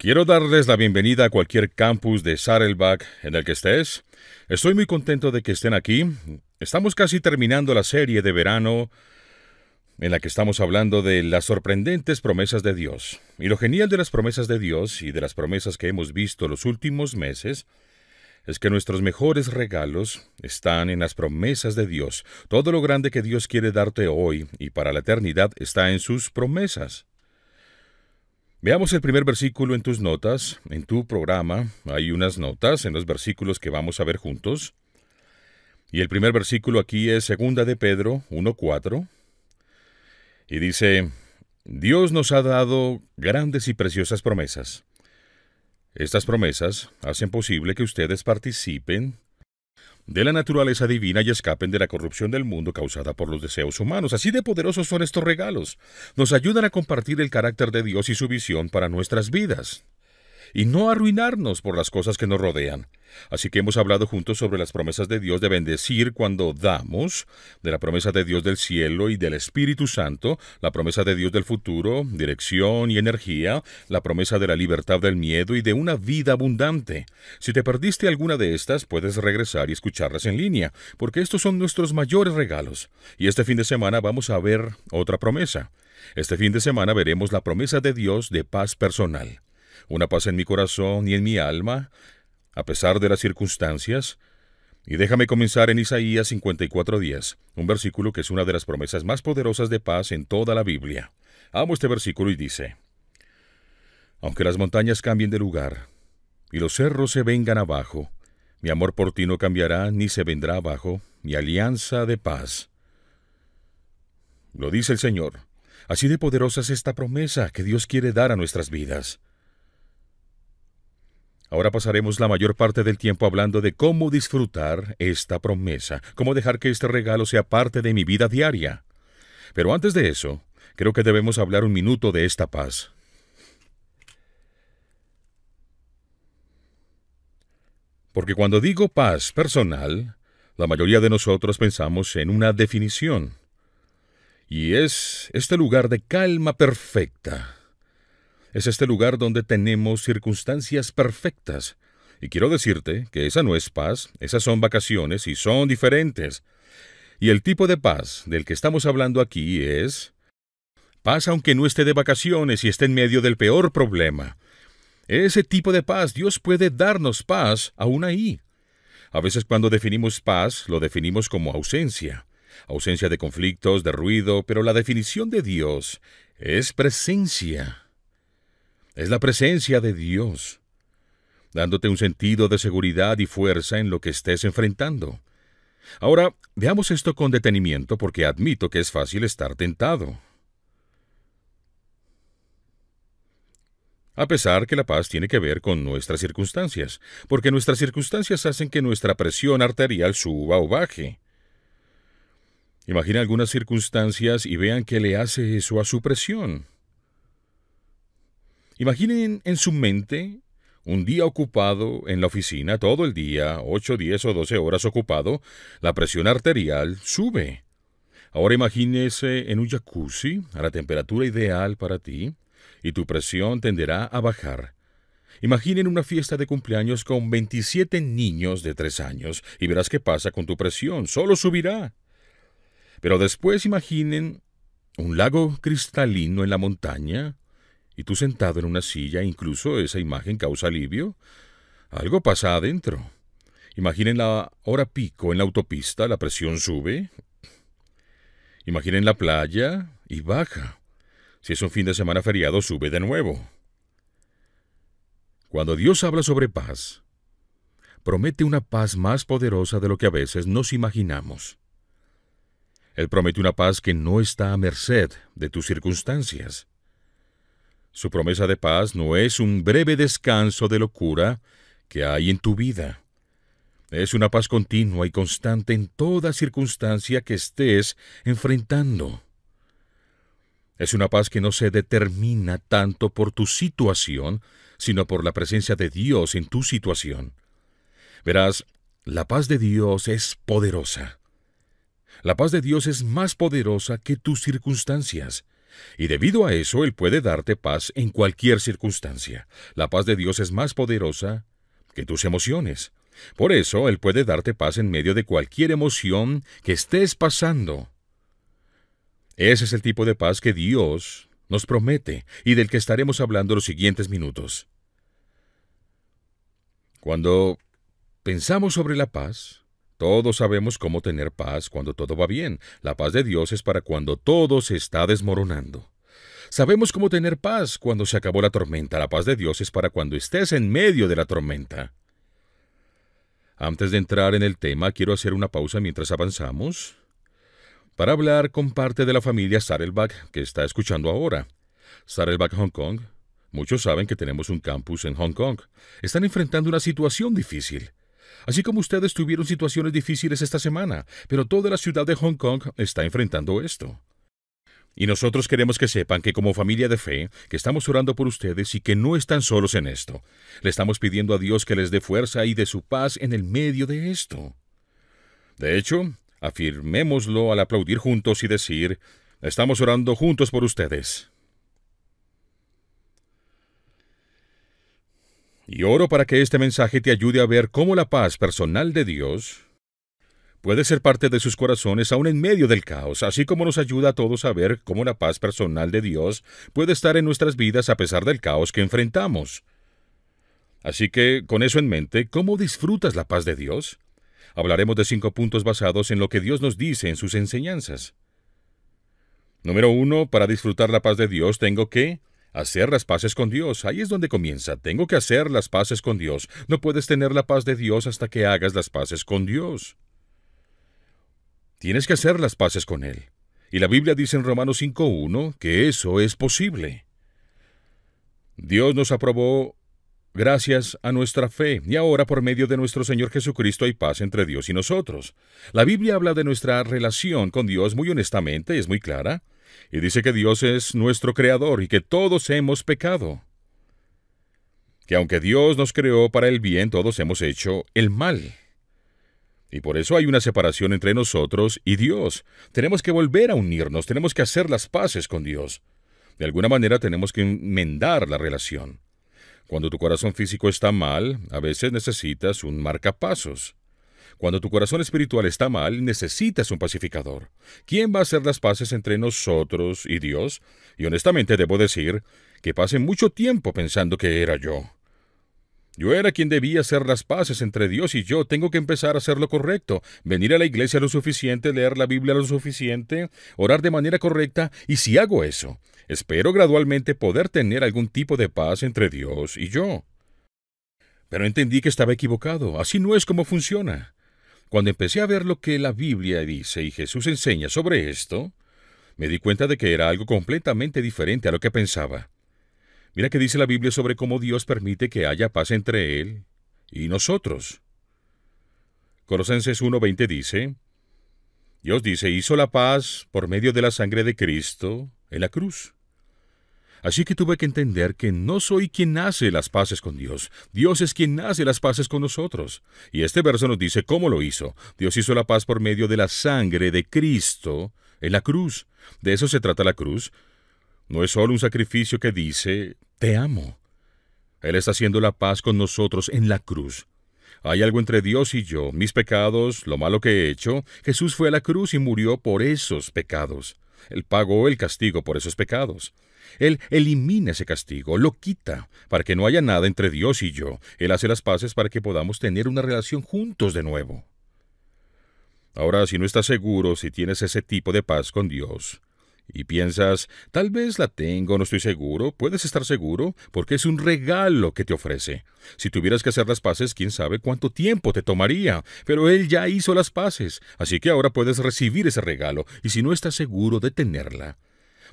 Quiero darles la bienvenida a cualquier campus de Saddleback en el que estés. Estoy muy contento de que estén aquí. Estamos casi terminando la serie de verano en la que estamos hablando de las sorprendentes promesas de Dios. Y lo genial de las promesas de Dios y de las promesas que hemos visto los últimos meses es que nuestros mejores regalos están en las promesas de Dios. Todo lo grande que Dios quiere darte hoy y para la eternidad está en sus promesas. Veamos el primer versículo en tus notas. En tu programa hay unas notas en los versículos que vamos a ver juntos. Y el primer versículo aquí es segunda de Pedro 1.4. Y dice, Dios nos ha dado grandes y preciosas promesas. Estas promesas hacen posible que ustedes participen de la naturaleza divina y escapen de la corrupción del mundo causada por los deseos humanos. Así de poderosos son estos regalos. Nos ayudan a compartir el carácter de Dios y su visión para nuestras vidas. Y no arruinarnos por las cosas que nos rodean. Así que hemos hablado juntos sobre las promesas de Dios de bendecir cuando damos, de la promesa de Dios del cielo y del Espíritu Santo, la promesa de Dios del futuro, dirección y energía, la promesa de la libertad del miedo y de una vida abundante. Si te perdiste alguna de estas, puedes regresar y escucharlas en línea, porque estos son nuestros mayores regalos. Y este fin de semana vamos a ver otra promesa. Este fin de semana veremos la promesa de Dios de paz personal una paz en mi corazón y en mi alma, a pesar de las circunstancias? Y déjame comenzar en Isaías 54:10, un versículo que es una de las promesas más poderosas de paz en toda la Biblia. Amo este versículo y dice, Aunque las montañas cambien de lugar, y los cerros se vengan abajo, mi amor por ti no cambiará ni se vendrá abajo, mi alianza de paz. Lo dice el Señor. Así de poderosa es esta promesa que Dios quiere dar a nuestras vidas. Ahora pasaremos la mayor parte del tiempo hablando de cómo disfrutar esta promesa, cómo dejar que este regalo sea parte de mi vida diaria. Pero antes de eso, creo que debemos hablar un minuto de esta paz. Porque cuando digo paz personal, la mayoría de nosotros pensamos en una definición. Y es este lugar de calma perfecta es este lugar donde tenemos circunstancias perfectas. Y quiero decirte que esa no es paz, esas son vacaciones y son diferentes. Y el tipo de paz del que estamos hablando aquí es paz aunque no esté de vacaciones y esté en medio del peor problema. Ese tipo de paz, Dios puede darnos paz aún ahí. A veces cuando definimos paz, lo definimos como ausencia, ausencia de conflictos, de ruido, pero la definición de Dios es presencia es la presencia de Dios, dándote un sentido de seguridad y fuerza en lo que estés enfrentando. Ahora, veamos esto con detenimiento porque admito que es fácil estar tentado. A pesar que la paz tiene que ver con nuestras circunstancias, porque nuestras circunstancias hacen que nuestra presión arterial suba o baje. Imagina algunas circunstancias y vean que le hace eso a su presión. Imaginen en su mente un día ocupado en la oficina todo el día, 8, 10 o 12 horas ocupado, la presión arterial sube. Ahora imagínese en un jacuzzi a la temperatura ideal para ti y tu presión tenderá a bajar. Imaginen una fiesta de cumpleaños con 27 niños de 3 años y verás qué pasa con tu presión, solo subirá. Pero después imaginen un lago cristalino en la montaña y tú sentado en una silla, incluso esa imagen causa alivio. Algo pasa adentro. Imaginen la hora pico en la autopista, la presión sube. Imaginen la playa y baja. Si es un fin de semana feriado, sube de nuevo. Cuando Dios habla sobre paz, promete una paz más poderosa de lo que a veces nos imaginamos. Él promete una paz que no está a merced de tus circunstancias. Su promesa de paz no es un breve descanso de locura que hay en tu vida. Es una paz continua y constante en toda circunstancia que estés enfrentando. Es una paz que no se determina tanto por tu situación, sino por la presencia de Dios en tu situación. Verás, la paz de Dios es poderosa. La paz de Dios es más poderosa que tus circunstancias. Y debido a eso, Él puede darte paz en cualquier circunstancia. La paz de Dios es más poderosa que tus emociones. Por eso, Él puede darte paz en medio de cualquier emoción que estés pasando. Ese es el tipo de paz que Dios nos promete y del que estaremos hablando los siguientes minutos. Cuando pensamos sobre la paz, todos sabemos cómo tener paz cuando todo va bien. La paz de Dios es para cuando todo se está desmoronando. Sabemos cómo tener paz cuando se acabó la tormenta. La paz de Dios es para cuando estés en medio de la tormenta. Antes de entrar en el tema, quiero hacer una pausa mientras avanzamos para hablar con parte de la familia Sarelbach que está escuchando ahora. Sarelbach Hong Kong. Muchos saben que tenemos un campus en Hong Kong. Están enfrentando una situación difícil. Así como ustedes tuvieron situaciones difíciles esta semana, pero toda la ciudad de Hong Kong está enfrentando esto. Y nosotros queremos que sepan que como familia de fe, que estamos orando por ustedes y que no están solos en esto. Le estamos pidiendo a Dios que les dé fuerza y de su paz en el medio de esto. De hecho, afirmémoslo al aplaudir juntos y decir, estamos orando juntos por ustedes. Y oro para que este mensaje te ayude a ver cómo la paz personal de Dios puede ser parte de sus corazones aún en medio del caos, así como nos ayuda a todos a ver cómo la paz personal de Dios puede estar en nuestras vidas a pesar del caos que enfrentamos. Así que, con eso en mente, ¿cómo disfrutas la paz de Dios? Hablaremos de cinco puntos basados en lo que Dios nos dice en sus enseñanzas. Número uno, para disfrutar la paz de Dios tengo que Hacer las paces con Dios, ahí es donde comienza. Tengo que hacer las paces con Dios. No puedes tener la paz de Dios hasta que hagas las paces con Dios. Tienes que hacer las paces con Él. Y la Biblia dice en Romanos 5.1 que eso es posible. Dios nos aprobó gracias a nuestra fe, y ahora por medio de nuestro Señor Jesucristo hay paz entre Dios y nosotros. La Biblia habla de nuestra relación con Dios muy honestamente, es muy clara y dice que Dios es nuestro creador y que todos hemos pecado. Que aunque Dios nos creó para el bien, todos hemos hecho el mal. Y por eso hay una separación entre nosotros y Dios. Tenemos que volver a unirnos, tenemos que hacer las paces con Dios. De alguna manera tenemos que enmendar la relación. Cuando tu corazón físico está mal, a veces necesitas un marcapasos. Cuando tu corazón espiritual está mal, necesitas un pacificador. ¿Quién va a hacer las paces entre nosotros y Dios? Y honestamente debo decir que pasé mucho tiempo pensando que era yo. Yo era quien debía hacer las paces entre Dios y yo. Tengo que empezar a hacer lo correcto, venir a la iglesia lo suficiente, leer la Biblia lo suficiente, orar de manera correcta, y si hago eso, espero gradualmente poder tener algún tipo de paz entre Dios y yo. Pero entendí que estaba equivocado. Así no es como funciona. Cuando empecé a ver lo que la Biblia dice y Jesús enseña sobre esto, me di cuenta de que era algo completamente diferente a lo que pensaba. Mira que dice la Biblia sobre cómo Dios permite que haya paz entre Él y nosotros. Colosenses 1.20 dice, Dios dice, hizo la paz por medio de la sangre de Cristo en la cruz. Así que tuve que entender que no soy quien hace las paces con Dios, Dios es quien hace las paces con nosotros. Y este verso nos dice cómo lo hizo. Dios hizo la paz por medio de la sangre de Cristo en la cruz. De eso se trata la cruz. No es solo un sacrificio que dice, te amo. Él está haciendo la paz con nosotros en la cruz. Hay algo entre Dios y yo, mis pecados, lo malo que he hecho. Jesús fue a la cruz y murió por esos pecados. Él pagó el castigo por esos pecados. Él elimina ese castigo, lo quita, para que no haya nada entre Dios y yo. Él hace las paces para que podamos tener una relación juntos de nuevo. Ahora, si no estás seguro si tienes ese tipo de paz con Dios, y piensas, tal vez la tengo, no estoy seguro, puedes estar seguro, porque es un regalo que te ofrece. Si tuvieras que hacer las paces, quién sabe cuánto tiempo te tomaría, pero Él ya hizo las paces, así que ahora puedes recibir ese regalo, y si no estás seguro de tenerla,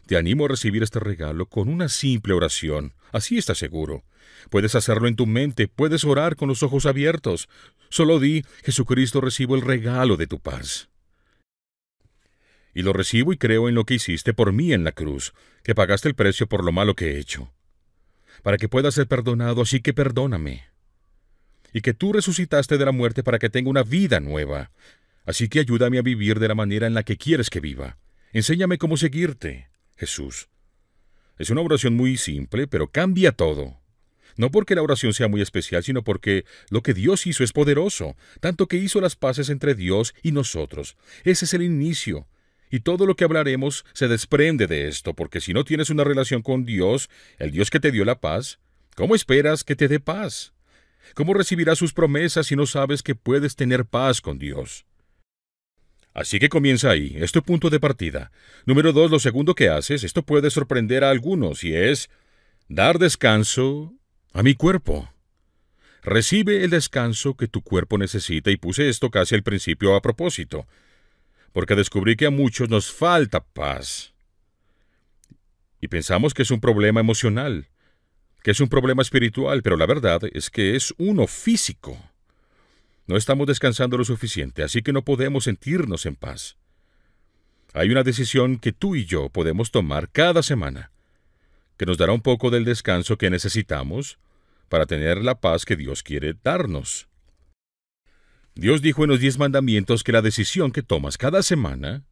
te animo a recibir este regalo con una simple oración. Así estás seguro. Puedes hacerlo en tu mente, puedes orar con los ojos abiertos. Solo di, Jesucristo, recibo el regalo de tu paz. Y lo recibo y creo en lo que hiciste por mí en la cruz, que pagaste el precio por lo malo que he hecho. Para que pueda ser perdonado, así que perdóname. Y que tú resucitaste de la muerte para que tenga una vida nueva. Así que ayúdame a vivir de la manera en la que quieres que viva. Enséñame cómo seguirte. Jesús. Es una oración muy simple, pero cambia todo. No porque la oración sea muy especial, sino porque lo que Dios hizo es poderoso, tanto que hizo las paces entre Dios y nosotros. Ese es el inicio. Y todo lo que hablaremos se desprende de esto, porque si no tienes una relación con Dios, el Dios que te dio la paz, ¿cómo esperas que te dé paz? ¿Cómo recibirás sus promesas si no sabes que puedes tener paz con Dios? Así que comienza ahí, es punto de partida. Número dos, lo segundo que haces, esto puede sorprender a algunos, y es dar descanso a mi cuerpo. Recibe el descanso que tu cuerpo necesita y puse esto casi al principio a propósito, porque descubrí que a muchos nos falta paz. Y pensamos que es un problema emocional, que es un problema espiritual, pero la verdad es que es uno físico. No estamos descansando lo suficiente, así que no podemos sentirnos en paz. Hay una decisión que tú y yo podemos tomar cada semana, que nos dará un poco del descanso que necesitamos para tener la paz que Dios quiere darnos. Dios dijo en los diez mandamientos que la decisión que tomas cada semana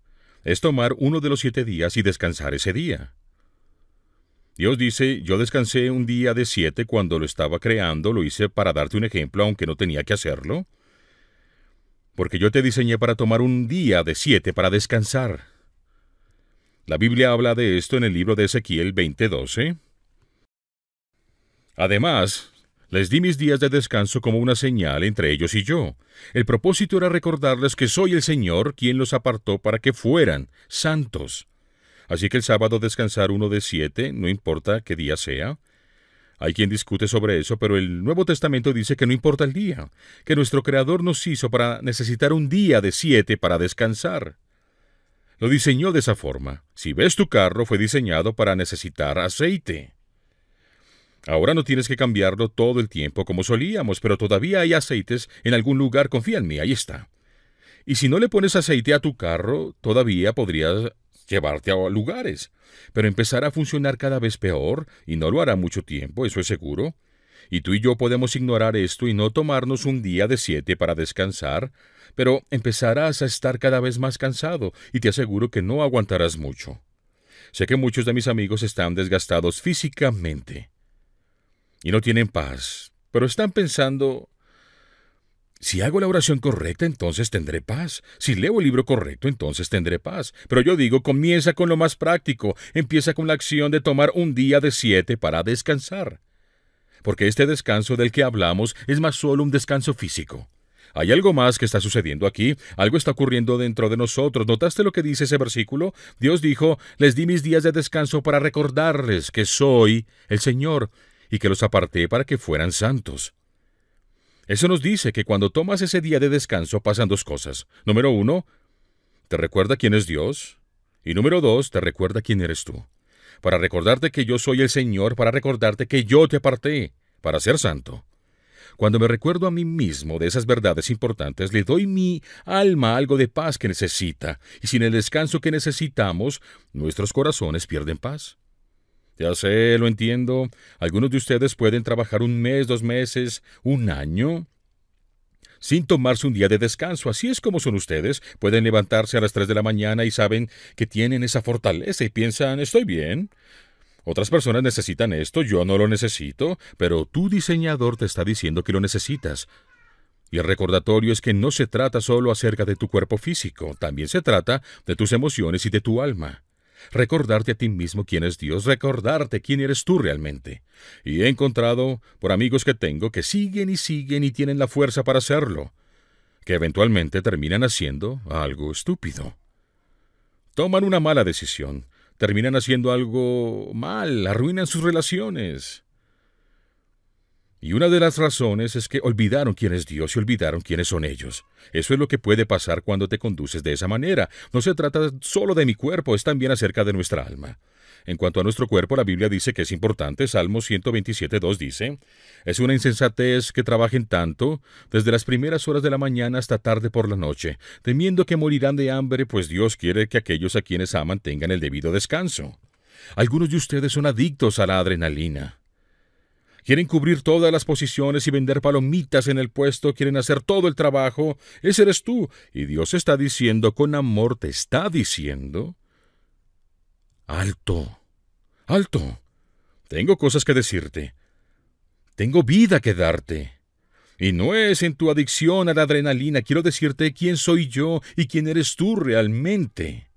es tomar uno de los siete días y descansar ese día. Dios dice, yo descansé un día de siete cuando lo estaba creando, lo hice para darte un ejemplo, aunque no tenía que hacerlo porque yo te diseñé para tomar un día de siete para descansar. La Biblia habla de esto en el libro de Ezequiel 20:12. Además, les di mis días de descanso como una señal entre ellos y yo. El propósito era recordarles que soy el Señor quien los apartó para que fueran santos. Así que el sábado descansar uno de siete, no importa qué día sea, hay quien discute sobre eso, pero el Nuevo Testamento dice que no importa el día, que nuestro Creador nos hizo para necesitar un día de siete para descansar. Lo diseñó de esa forma. Si ves tu carro, fue diseñado para necesitar aceite. Ahora no tienes que cambiarlo todo el tiempo como solíamos, pero todavía hay aceites en algún lugar, confía en mí, ahí está. Y si no le pones aceite a tu carro, todavía podrías llevarte a lugares, pero empezará a funcionar cada vez peor y no lo hará mucho tiempo, eso es seguro. Y tú y yo podemos ignorar esto y no tomarnos un día de siete para descansar, pero empezarás a estar cada vez más cansado y te aseguro que no aguantarás mucho. Sé que muchos de mis amigos están desgastados físicamente y no tienen paz, pero están pensando si hago la oración correcta, entonces tendré paz. Si leo el libro correcto, entonces tendré paz. Pero yo digo, comienza con lo más práctico. Empieza con la acción de tomar un día de siete para descansar. Porque este descanso del que hablamos es más solo un descanso físico. Hay algo más que está sucediendo aquí, algo está ocurriendo dentro de nosotros. ¿Notaste lo que dice ese versículo? Dios dijo, les di mis días de descanso para recordarles que soy el Señor y que los aparté para que fueran santos. Eso nos dice que cuando tomas ese día de descanso pasan dos cosas. Número uno, te recuerda quién es Dios. Y número dos, te recuerda quién eres tú. Para recordarte que yo soy el Señor, para recordarte que yo te aparté, para ser santo. Cuando me recuerdo a mí mismo de esas verdades importantes, le doy mi alma algo de paz que necesita, y sin el descanso que necesitamos, nuestros corazones pierden paz. Ya sé, lo entiendo. Algunos de ustedes pueden trabajar un mes, dos meses, un año, sin tomarse un día de descanso. Así es como son ustedes. Pueden levantarse a las 3 de la mañana y saben que tienen esa fortaleza y piensan, estoy bien. Otras personas necesitan esto, yo no lo necesito, pero tu diseñador te está diciendo que lo necesitas. Y el recordatorio es que no se trata solo acerca de tu cuerpo físico, también se trata de tus emociones y de tu alma recordarte a ti mismo quién es Dios, recordarte quién eres tú realmente. Y he encontrado, por amigos que tengo, que siguen y siguen y tienen la fuerza para hacerlo, que eventualmente terminan haciendo algo estúpido. Toman una mala decisión, terminan haciendo algo mal, arruinan sus relaciones. Y una de las razones es que olvidaron quién es Dios y olvidaron quiénes son ellos. Eso es lo que puede pasar cuando te conduces de esa manera. No se trata solo de mi cuerpo, es también acerca de nuestra alma. En cuanto a nuestro cuerpo, la Biblia dice que es importante. Salmo 127.2 dice, es una insensatez que trabajen tanto, desde las primeras horas de la mañana hasta tarde por la noche, temiendo que morirán de hambre, pues Dios quiere que aquellos a quienes aman tengan el debido descanso. Algunos de ustedes son adictos a la adrenalina. Quieren cubrir todas las posiciones y vender palomitas en el puesto, quieren hacer todo el trabajo. Ese eres tú. Y Dios está diciendo, con amor te está diciendo, alto, alto. Tengo cosas que decirte. Tengo vida que darte. Y no es en tu adicción a la adrenalina, quiero decirte quién soy yo y quién eres tú realmente.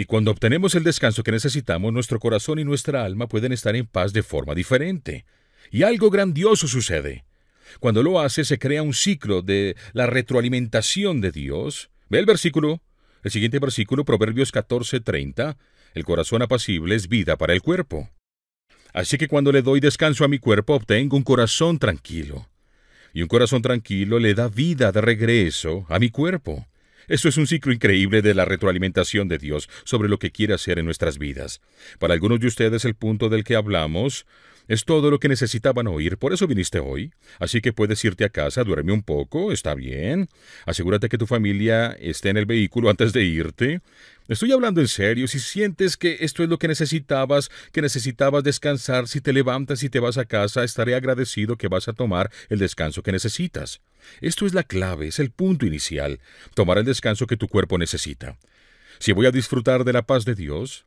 Y cuando obtenemos el descanso que necesitamos, nuestro corazón y nuestra alma pueden estar en paz de forma diferente. Y algo grandioso sucede. Cuando lo hace, se crea un ciclo de la retroalimentación de Dios. Ve el versículo, el siguiente versículo, Proverbios 14:30. El corazón apacible es vida para el cuerpo. Así que cuando le doy descanso a mi cuerpo, obtengo un corazón tranquilo. Y un corazón tranquilo le da vida de regreso a mi cuerpo. Eso es un ciclo increíble de la retroalimentación de Dios sobre lo que quiere hacer en nuestras vidas. Para algunos de ustedes el punto del que hablamos es todo lo que necesitaban oír, por eso viniste hoy. Así que puedes irte a casa, duerme un poco, está bien. Asegúrate que tu familia esté en el vehículo antes de irte. Estoy hablando en serio, si sientes que esto es lo que necesitabas, que necesitabas descansar, si te levantas y te vas a casa, estaré agradecido que vas a tomar el descanso que necesitas. Esto es la clave, es el punto inicial, tomar el descanso que tu cuerpo necesita. Si voy a disfrutar de la paz de Dios,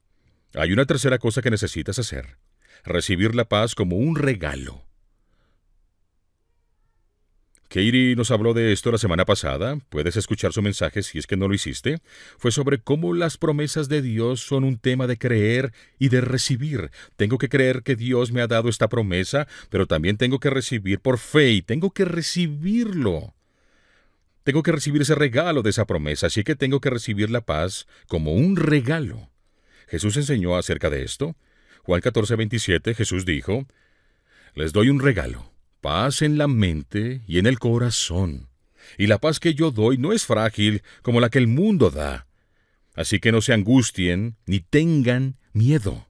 hay una tercera cosa que necesitas hacer, recibir la paz como un regalo. Katie nos habló de esto la semana pasada, puedes escuchar su mensaje si es que no lo hiciste, fue sobre cómo las promesas de Dios son un tema de creer y de recibir. Tengo que creer que Dios me ha dado esta promesa, pero también tengo que recibir por fe y tengo que recibirlo. Tengo que recibir ese regalo de esa promesa, así que tengo que recibir la paz como un regalo. Jesús enseñó acerca de esto. Juan 14, Jesús dijo, Les doy un regalo paz en la mente y en el corazón. Y la paz que yo doy no es frágil como la que el mundo da. Así que no se angustien ni tengan miedo.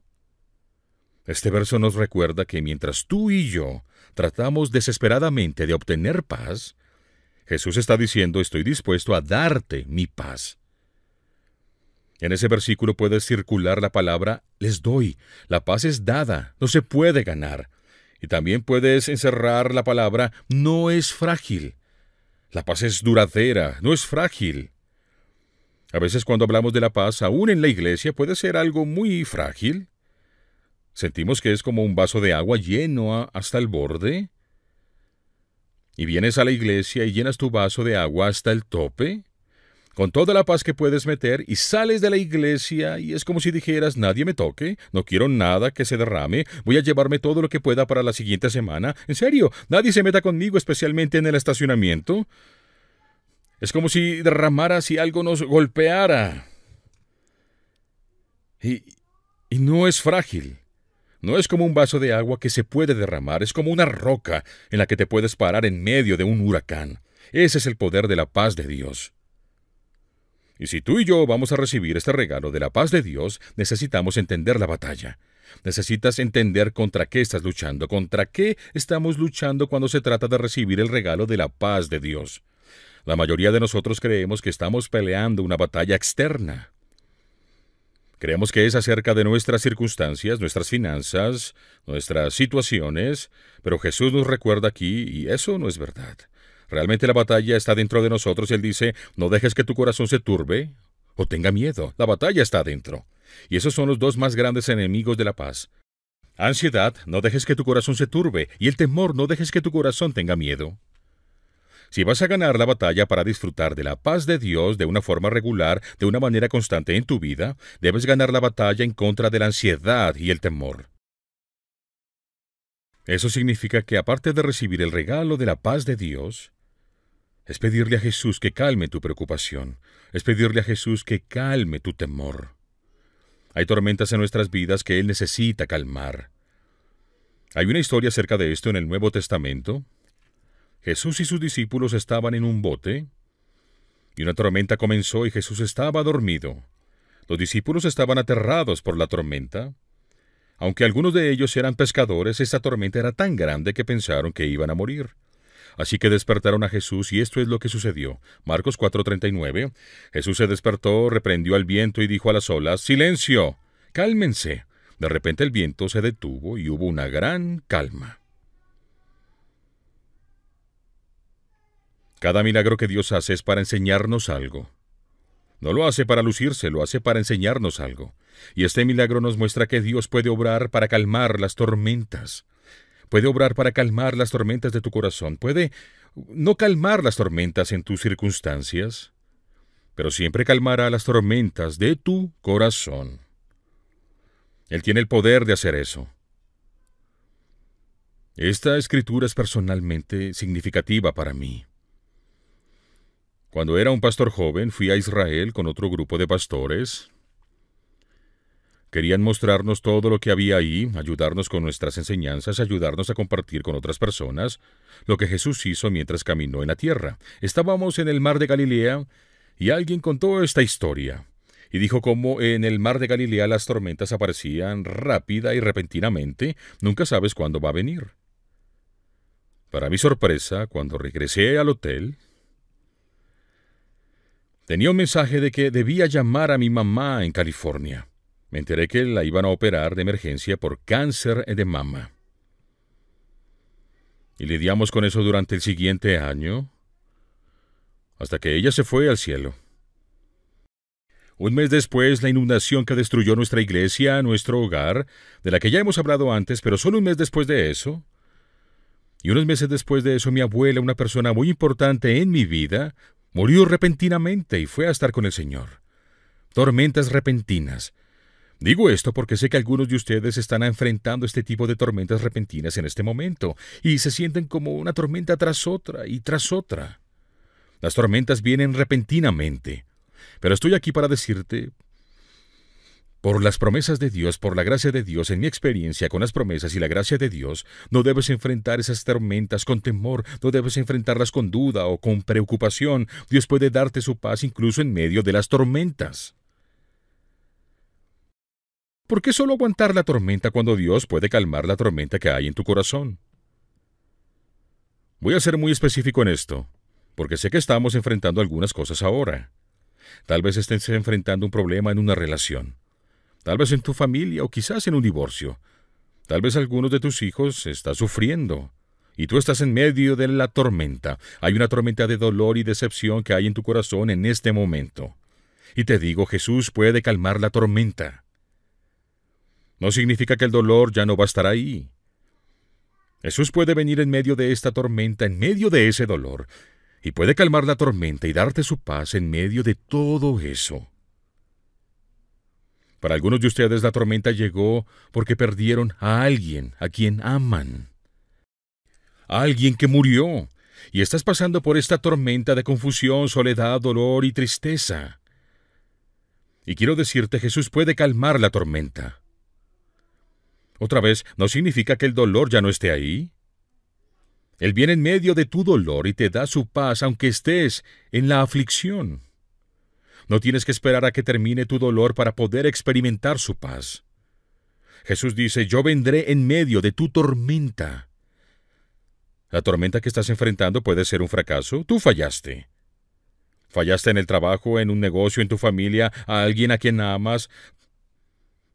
Este verso nos recuerda que mientras tú y yo tratamos desesperadamente de obtener paz, Jesús está diciendo estoy dispuesto a darte mi paz. En ese versículo puede circular la palabra les doy. La paz es dada, no se puede ganar. Y también puedes encerrar la palabra no es frágil. La paz es duradera, no es frágil. A veces cuando hablamos de la paz, aún en la iglesia, puede ser algo muy frágil. Sentimos que es como un vaso de agua lleno hasta el borde. Y vienes a la iglesia y llenas tu vaso de agua hasta el tope con toda la paz que puedes meter y sales de la iglesia y es como si dijeras, nadie me toque, no quiero nada que se derrame, voy a llevarme todo lo que pueda para la siguiente semana. En serio, nadie se meta conmigo, especialmente en el estacionamiento. Es como si derramara, si algo nos golpeara. Y, y no es frágil. No es como un vaso de agua que se puede derramar, es como una roca en la que te puedes parar en medio de un huracán. Ese es el poder de la paz de Dios. Y si tú y yo vamos a recibir este regalo de la paz de Dios, necesitamos entender la batalla. Necesitas entender contra qué estás luchando, contra qué estamos luchando cuando se trata de recibir el regalo de la paz de Dios. La mayoría de nosotros creemos que estamos peleando una batalla externa. Creemos que es acerca de nuestras circunstancias, nuestras finanzas, nuestras situaciones, pero Jesús nos recuerda aquí, y eso no es verdad. Realmente la batalla está dentro de nosotros y Él dice, no dejes que tu corazón se turbe o tenga miedo. La batalla está dentro. Y esos son los dos más grandes enemigos de la paz. Ansiedad, no dejes que tu corazón se turbe, y el temor, no dejes que tu corazón tenga miedo. Si vas a ganar la batalla para disfrutar de la paz de Dios de una forma regular, de una manera constante en tu vida, debes ganar la batalla en contra de la ansiedad y el temor. Eso significa que aparte de recibir el regalo de la paz de Dios, es pedirle a Jesús que calme tu preocupación, es pedirle a Jesús que calme tu temor. Hay tormentas en nuestras vidas que Él necesita calmar. Hay una historia acerca de esto en el Nuevo Testamento. Jesús y sus discípulos estaban en un bote, y una tormenta comenzó y Jesús estaba dormido. Los discípulos estaban aterrados por la tormenta. Aunque algunos de ellos eran pescadores, esta tormenta era tan grande que pensaron que iban a morir. Así que despertaron a Jesús y esto es lo que sucedió. Marcos 4:39. Jesús se despertó, reprendió al viento y dijo a las olas, Silencio, cálmense. De repente el viento se detuvo y hubo una gran calma. Cada milagro que Dios hace es para enseñarnos algo. No lo hace para lucirse, lo hace para enseñarnos algo. Y este milagro nos muestra que Dios puede obrar para calmar las tormentas. Puede obrar para calmar las tormentas de tu corazón. Puede no calmar las tormentas en tus circunstancias, pero siempre calmará las tormentas de tu corazón. Él tiene el poder de hacer eso. Esta escritura es personalmente significativa para mí. Cuando era un pastor joven, fui a Israel con otro grupo de pastores Querían mostrarnos todo lo que había ahí, ayudarnos con nuestras enseñanzas, ayudarnos a compartir con otras personas, lo que Jesús hizo mientras caminó en la tierra. Estábamos en el mar de Galilea y alguien contó esta historia y dijo cómo en el mar de Galilea las tormentas aparecían rápida y repentinamente, nunca sabes cuándo va a venir. Para mi sorpresa, cuando regresé al hotel, tenía un mensaje de que debía llamar a mi mamá en California me enteré que la iban a operar de emergencia por cáncer de mama. Y lidiamos con eso durante el siguiente año, hasta que ella se fue al cielo. Un mes después, la inundación que destruyó nuestra iglesia, nuestro hogar, de la que ya hemos hablado antes, pero solo un mes después de eso, y unos meses después de eso, mi abuela, una persona muy importante en mi vida, murió repentinamente y fue a estar con el Señor. Tormentas repentinas, Digo esto porque sé que algunos de ustedes están enfrentando este tipo de tormentas repentinas en este momento y se sienten como una tormenta tras otra y tras otra. Las tormentas vienen repentinamente, pero estoy aquí para decirte, por las promesas de Dios, por la gracia de Dios, en mi experiencia con las promesas y la gracia de Dios, no debes enfrentar esas tormentas con temor, no debes enfrentarlas con duda o con preocupación. Dios puede darte su paz incluso en medio de las tormentas. ¿Por qué solo aguantar la tormenta cuando Dios puede calmar la tormenta que hay en tu corazón? Voy a ser muy específico en esto, porque sé que estamos enfrentando algunas cosas ahora. Tal vez estés enfrentando un problema en una relación, tal vez en tu familia o quizás en un divorcio. Tal vez alguno de tus hijos está sufriendo y tú estás en medio de la tormenta. Hay una tormenta de dolor y decepción que hay en tu corazón en este momento. Y te digo, Jesús puede calmar la tormenta no significa que el dolor ya no va a estar ahí. Jesús puede venir en medio de esta tormenta, en medio de ese dolor, y puede calmar la tormenta y darte su paz en medio de todo eso. Para algunos de ustedes la tormenta llegó porque perdieron a alguien a quien aman, a alguien que murió, y estás pasando por esta tormenta de confusión, soledad, dolor y tristeza. Y quiero decirte, Jesús puede calmar la tormenta. Otra vez, ¿no significa que el dolor ya no esté ahí? Él viene en medio de tu dolor y te da su paz aunque estés en la aflicción. No tienes que esperar a que termine tu dolor para poder experimentar su paz. Jesús dice, yo vendré en medio de tu tormenta. La tormenta que estás enfrentando puede ser un fracaso. Tú fallaste. Fallaste en el trabajo, en un negocio, en tu familia, a alguien a quien amas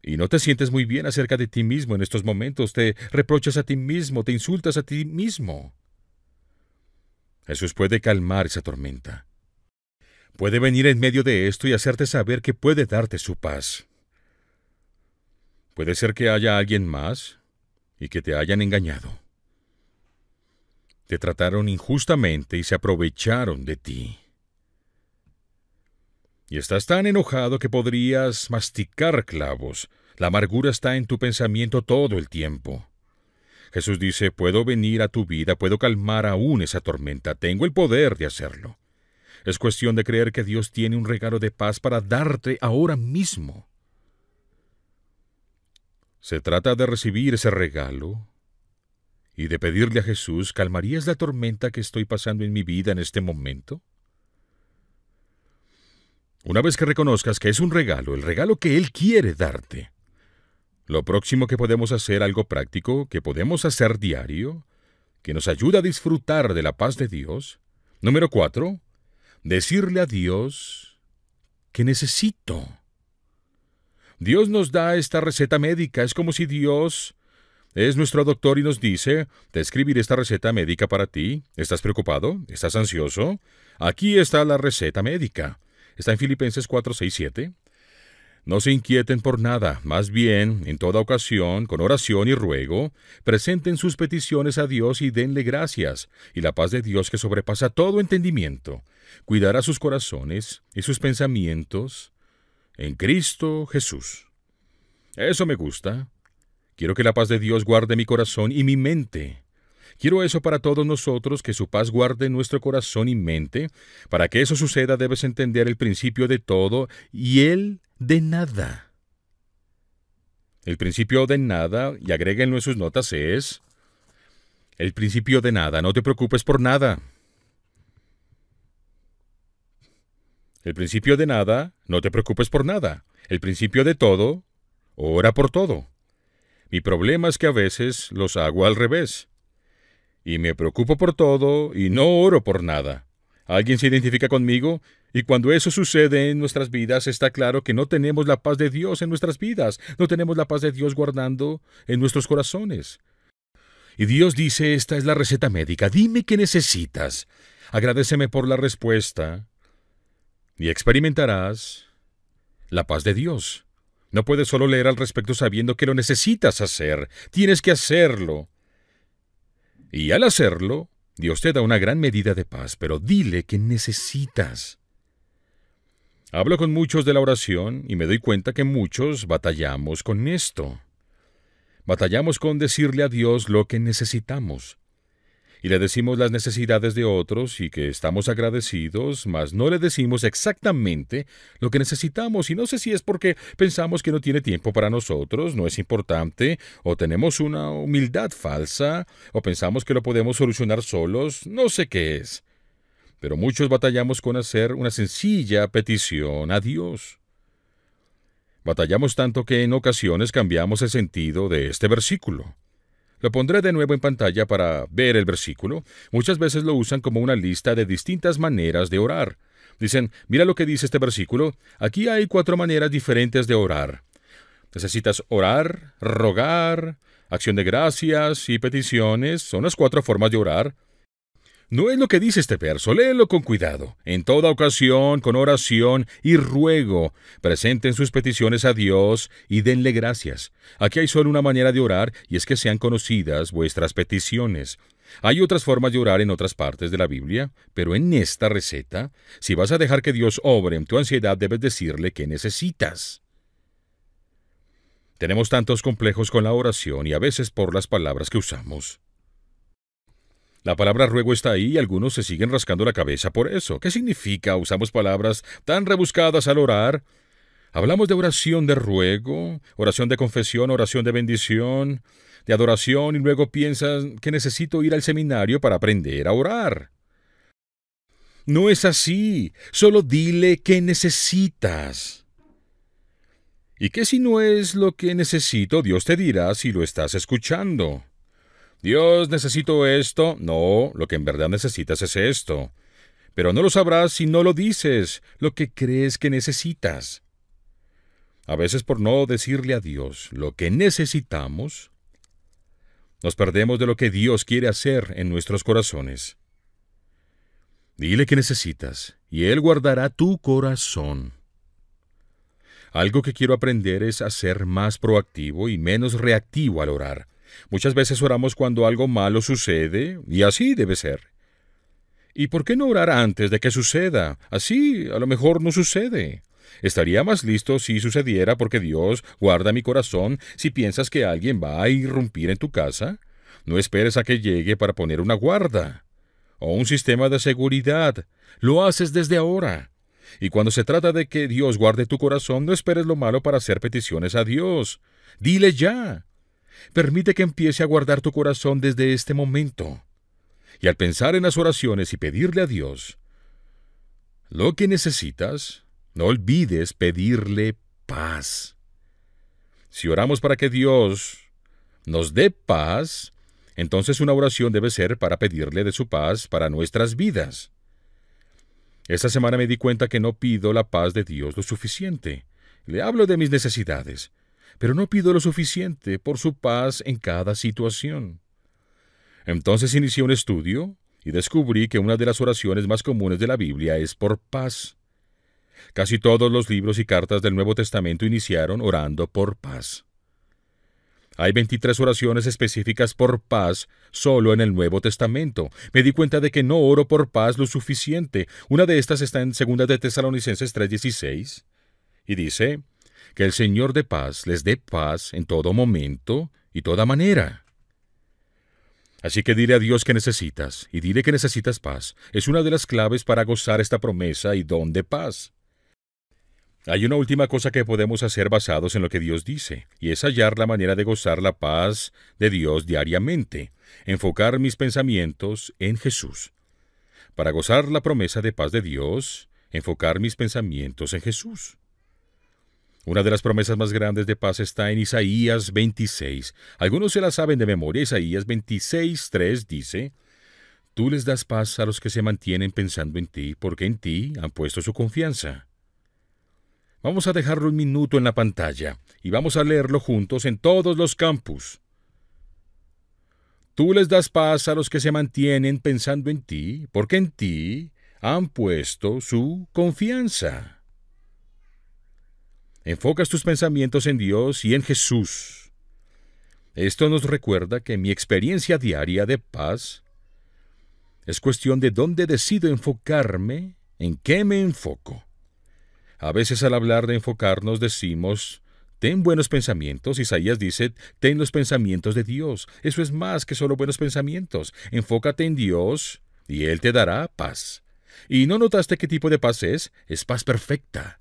y no te sientes muy bien acerca de ti mismo en estos momentos, te reprochas a ti mismo, te insultas a ti mismo. Jesús puede calmar esa tormenta. Puede venir en medio de esto y hacerte saber que puede darte su paz. Puede ser que haya alguien más y que te hayan engañado. Te trataron injustamente y se aprovecharon de ti y estás tan enojado que podrías masticar clavos. La amargura está en tu pensamiento todo el tiempo. Jesús dice, puedo venir a tu vida, puedo calmar aún esa tormenta, tengo el poder de hacerlo. Es cuestión de creer que Dios tiene un regalo de paz para darte ahora mismo. Se trata de recibir ese regalo y de pedirle a Jesús, ¿calmarías la tormenta que estoy pasando en mi vida en este momento? Una vez que reconozcas que es un regalo, el regalo que Él quiere darte, lo próximo que podemos hacer, algo práctico, que podemos hacer diario, que nos ayuda a disfrutar de la paz de Dios. Número cuatro, decirle a Dios que necesito. Dios nos da esta receta médica. Es como si Dios es nuestro doctor y nos dice, te escribiré esta receta médica para ti. ¿Estás preocupado? ¿Estás ansioso? Aquí está la receta médica. Está en Filipenses 4, 6, 7. No se inquieten por nada, más bien, en toda ocasión, con oración y ruego, presenten sus peticiones a Dios y denle gracias, y la paz de Dios que sobrepasa todo entendimiento, cuidará sus corazones y sus pensamientos en Cristo Jesús. Eso me gusta. Quiero que la paz de Dios guarde mi corazón y mi mente Quiero eso para todos nosotros, que su paz guarde nuestro corazón y mente. Para que eso suceda debes entender el principio de todo y el de nada. El principio de nada, y agréguenlo en sus notas, es... El principio de nada, no te preocupes por nada. El principio de nada, no te preocupes por nada. El principio de todo, ora por todo. Mi problema es que a veces los hago al revés y me preocupo por todo y no oro por nada. ¿Alguien se identifica conmigo? Y cuando eso sucede en nuestras vidas, está claro que no tenemos la paz de Dios en nuestras vidas, no tenemos la paz de Dios guardando en nuestros corazones. Y Dios dice, esta es la receta médica, dime qué necesitas, agradeceme por la respuesta, y experimentarás la paz de Dios. No puedes solo leer al respecto sabiendo que lo necesitas hacer, tienes que hacerlo. Y al hacerlo, Dios te da una gran medida de paz, pero dile que necesitas. Hablo con muchos de la oración y me doy cuenta que muchos batallamos con esto. Batallamos con decirle a Dios lo que necesitamos y le decimos las necesidades de otros y que estamos agradecidos, mas no le decimos exactamente lo que necesitamos y no sé si es porque pensamos que no tiene tiempo para nosotros, no es importante, o tenemos una humildad falsa, o pensamos que lo podemos solucionar solos, no sé qué es. Pero muchos batallamos con hacer una sencilla petición a Dios. Batallamos tanto que en ocasiones cambiamos el sentido de este versículo. Lo pondré de nuevo en pantalla para ver el versículo. Muchas veces lo usan como una lista de distintas maneras de orar. Dicen, mira lo que dice este versículo. Aquí hay cuatro maneras diferentes de orar. Necesitas orar, rogar, acción de gracias y peticiones. Son las cuatro formas de orar. No es lo que dice este verso, léelo con cuidado. En toda ocasión, con oración y ruego, presenten sus peticiones a Dios y denle gracias. Aquí hay solo una manera de orar y es que sean conocidas vuestras peticiones. Hay otras formas de orar en otras partes de la Biblia, pero en esta receta, si vas a dejar que Dios obre en tu ansiedad, debes decirle que necesitas. Tenemos tantos complejos con la oración y a veces por las palabras que usamos. La palabra ruego está ahí y algunos se siguen rascando la cabeza por eso. ¿Qué significa? Usamos palabras tan rebuscadas al orar. Hablamos de oración de ruego, oración de confesión, oración de bendición, de adoración y luego piensas que necesito ir al seminario para aprender a orar. No es así. Solo dile qué necesitas. ¿Y qué si no es lo que necesito? Dios te dirá si lo estás escuchando. Dios, necesito esto. No, lo que en verdad necesitas es esto. Pero no lo sabrás si no lo dices, lo que crees que necesitas. A veces por no decirle a Dios lo que necesitamos, nos perdemos de lo que Dios quiere hacer en nuestros corazones. Dile que necesitas, y Él guardará tu corazón. Algo que quiero aprender es a ser más proactivo y menos reactivo al orar. Muchas veces oramos cuando algo malo sucede, y así debe ser. ¿Y por qué no orar antes de que suceda? Así a lo mejor no sucede. Estaría más listo si sucediera porque Dios guarda mi corazón si piensas que alguien va a irrumpir en tu casa. No esperes a que llegue para poner una guarda o un sistema de seguridad. Lo haces desde ahora. Y cuando se trata de que Dios guarde tu corazón, no esperes lo malo para hacer peticiones a Dios. Dile ya. Permite que empiece a guardar tu corazón desde este momento. Y al pensar en las oraciones y pedirle a Dios lo que necesitas, no olvides pedirle paz. Si oramos para que Dios nos dé paz, entonces una oración debe ser para pedirle de su paz para nuestras vidas. Esta semana me di cuenta que no pido la paz de Dios lo suficiente. Le hablo de mis necesidades, pero no pido lo suficiente por su paz en cada situación. Entonces inicié un estudio y descubrí que una de las oraciones más comunes de la Biblia es por paz. Casi todos los libros y cartas del Nuevo Testamento iniciaron orando por paz. Hay 23 oraciones específicas por paz solo en el Nuevo Testamento. Me di cuenta de que no oro por paz lo suficiente. Una de estas está en 2 de Tesalonicenses 3:16 y dice, que el Señor de paz les dé paz en todo momento y toda manera. Así que dile a Dios que necesitas y dile que necesitas paz. Es una de las claves para gozar esta promesa y don de paz. Hay una última cosa que podemos hacer basados en lo que Dios dice, y es hallar la manera de gozar la paz de Dios diariamente, enfocar mis pensamientos en Jesús. Para gozar la promesa de paz de Dios, enfocar mis pensamientos en Jesús. Una de las promesas más grandes de paz está en Isaías 26. Algunos se la saben de memoria. Isaías 26, 3 dice, Tú les das paz a los que se mantienen pensando en ti, porque en ti han puesto su confianza. Vamos a dejarlo un minuto en la pantalla y vamos a leerlo juntos en todos los campus. Tú les das paz a los que se mantienen pensando en ti, porque en ti han puesto su confianza. Enfocas tus pensamientos en Dios y en Jesús. Esto nos recuerda que mi experiencia diaria de paz es cuestión de dónde decido enfocarme, en qué me enfoco. A veces al hablar de enfocarnos decimos, ten buenos pensamientos. Isaías dice, ten los pensamientos de Dios. Eso es más que solo buenos pensamientos. Enfócate en Dios y Él te dará paz. ¿Y no notaste qué tipo de paz es? Es paz perfecta.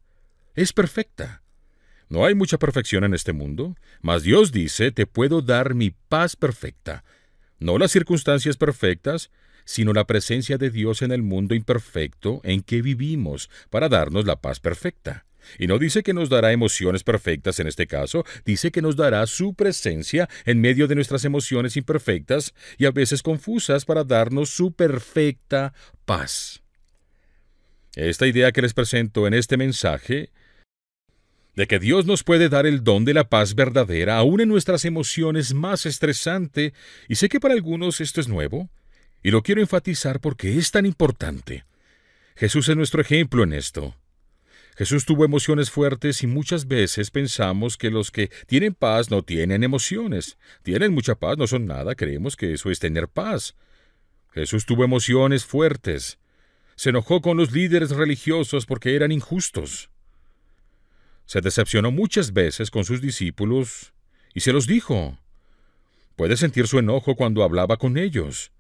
Es perfecta. No hay mucha perfección en este mundo, mas Dios dice, te puedo dar mi paz perfecta. No las circunstancias perfectas, sino la presencia de Dios en el mundo imperfecto en que vivimos para darnos la paz perfecta. Y no dice que nos dará emociones perfectas en este caso, dice que nos dará su presencia en medio de nuestras emociones imperfectas y a veces confusas para darnos su perfecta paz. Esta idea que les presento en este mensaje de que Dios nos puede dar el don de la paz verdadera aún en nuestras emociones más estresante, y sé que para algunos esto es nuevo, y lo quiero enfatizar porque es tan importante. Jesús es nuestro ejemplo en esto. Jesús tuvo emociones fuertes y muchas veces pensamos que los que tienen paz no tienen emociones. Tienen mucha paz, no son nada, creemos que eso es tener paz. Jesús tuvo emociones fuertes. Se enojó con los líderes religiosos porque eran injustos. Se decepcionó muchas veces con sus discípulos y se los dijo. Puede sentir su enojo cuando hablaba con ellos.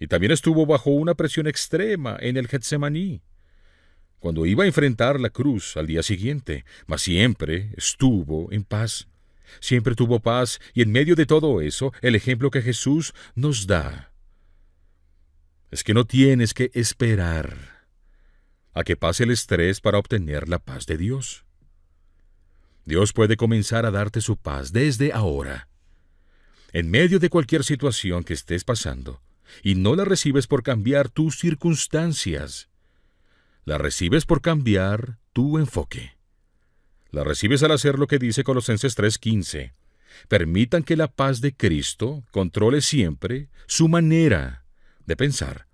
Y también estuvo bajo una presión extrema en el Getsemaní, cuando iba a enfrentar la cruz al día siguiente, mas siempre estuvo en paz. Siempre tuvo paz y en medio de todo eso, el ejemplo que Jesús nos da es que no tienes que esperar a que pase el estrés para obtener la paz de Dios. Dios puede comenzar a darte su paz desde ahora. En medio de cualquier situación que estés pasando, y no la recibes por cambiar tus circunstancias, la recibes por cambiar tu enfoque. La recibes al hacer lo que dice Colosenses 3:15. Permitan que la paz de Cristo controle siempre su manera de pensar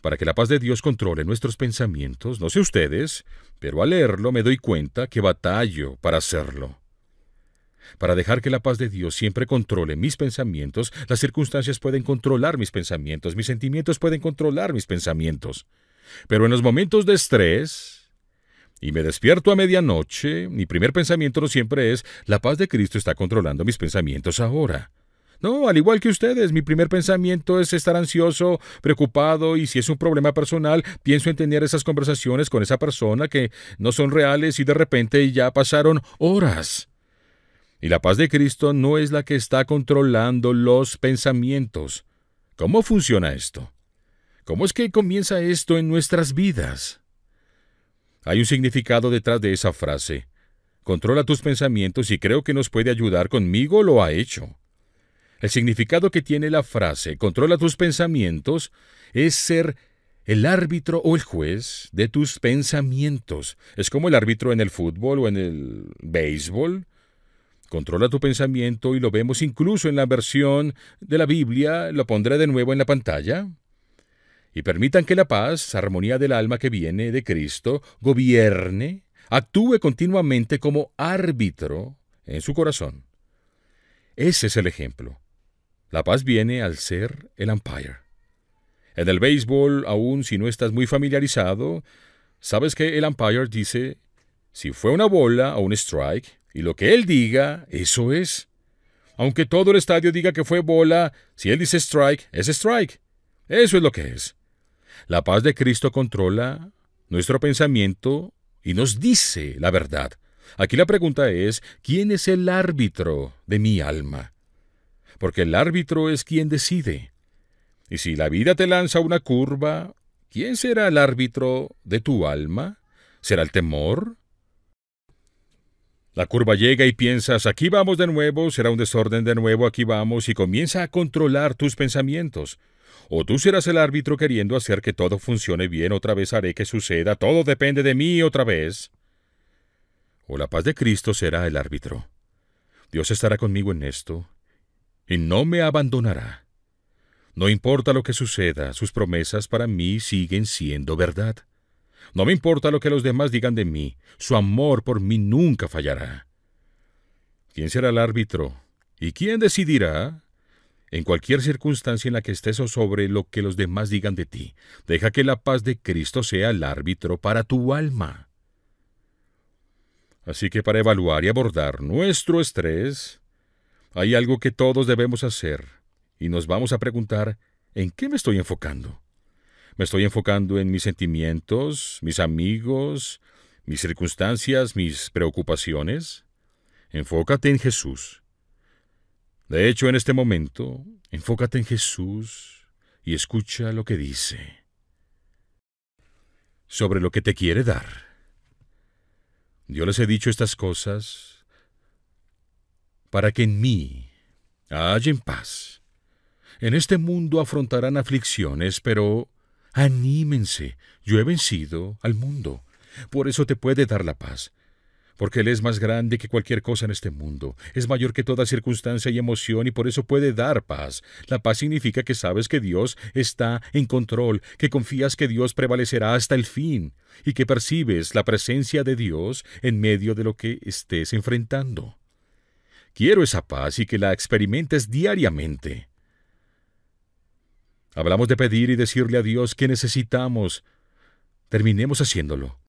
para que la paz de Dios controle nuestros pensamientos, no sé ustedes, pero al leerlo me doy cuenta que batallo para hacerlo. Para dejar que la paz de Dios siempre controle mis pensamientos, las circunstancias pueden controlar mis pensamientos, mis sentimientos pueden controlar mis pensamientos. Pero en los momentos de estrés, y me despierto a medianoche, mi primer pensamiento no siempre es, la paz de Cristo está controlando mis pensamientos ahora. No, al igual que ustedes, mi primer pensamiento es estar ansioso, preocupado y si es un problema personal, pienso en tener esas conversaciones con esa persona que no son reales y de repente ya pasaron horas. Y la paz de Cristo no es la que está controlando los pensamientos. ¿Cómo funciona esto? ¿Cómo es que comienza esto en nuestras vidas? Hay un significado detrás de esa frase. Controla tus pensamientos y creo que nos puede ayudar conmigo, lo ha hecho. El significado que tiene la frase controla tus pensamientos es ser el árbitro o el juez de tus pensamientos. Es como el árbitro en el fútbol o en el béisbol. Controla tu pensamiento y lo vemos incluso en la versión de la Biblia, lo pondré de nuevo en la pantalla. Y permitan que la paz, armonía del alma que viene de Cristo, gobierne, actúe continuamente como árbitro en su corazón. Ese es el ejemplo. La paz viene al ser el umpire. En el béisbol, aún si no estás muy familiarizado, sabes que el umpire dice si fue una bola o un strike, y lo que él diga, eso es. Aunque todo el estadio diga que fue bola, si él dice strike, es strike. Eso es lo que es. La paz de Cristo controla nuestro pensamiento y nos dice la verdad. Aquí la pregunta es, ¿quién es el árbitro de mi alma? porque el árbitro es quien decide. Y si la vida te lanza una curva, ¿quién será el árbitro de tu alma? ¿Será el temor? La curva llega y piensas, aquí vamos de nuevo, será un desorden de nuevo, aquí vamos, y comienza a controlar tus pensamientos. O tú serás el árbitro queriendo hacer que todo funcione bien, otra vez haré que suceda, todo depende de mí otra vez. O la paz de Cristo será el árbitro. Dios estará conmigo en esto y no me abandonará. No importa lo que suceda, sus promesas para mí siguen siendo verdad. No me importa lo que los demás digan de mí, su amor por mí nunca fallará. ¿Quién será el árbitro? ¿Y quién decidirá? En cualquier circunstancia en la que estés o sobre lo que los demás digan de ti, deja que la paz de Cristo sea el árbitro para tu alma. Así que para evaluar y abordar nuestro estrés, hay algo que todos debemos hacer y nos vamos a preguntar, ¿en qué me estoy enfocando? ¿Me estoy enfocando en mis sentimientos, mis amigos, mis circunstancias, mis preocupaciones? Enfócate en Jesús. De hecho, en este momento, enfócate en Jesús y escucha lo que dice sobre lo que te quiere dar. Yo les he dicho estas cosas para que en mí en paz. En este mundo afrontarán aflicciones, pero anímense, yo he vencido al mundo. Por eso te puede dar la paz, porque Él es más grande que cualquier cosa en este mundo, es mayor que toda circunstancia y emoción y por eso puede dar paz. La paz significa que sabes que Dios está en control, que confías que Dios prevalecerá hasta el fin y que percibes la presencia de Dios en medio de lo que estés enfrentando. Quiero esa paz y que la experimentes diariamente. Hablamos de pedir y decirle a Dios que necesitamos. Terminemos haciéndolo.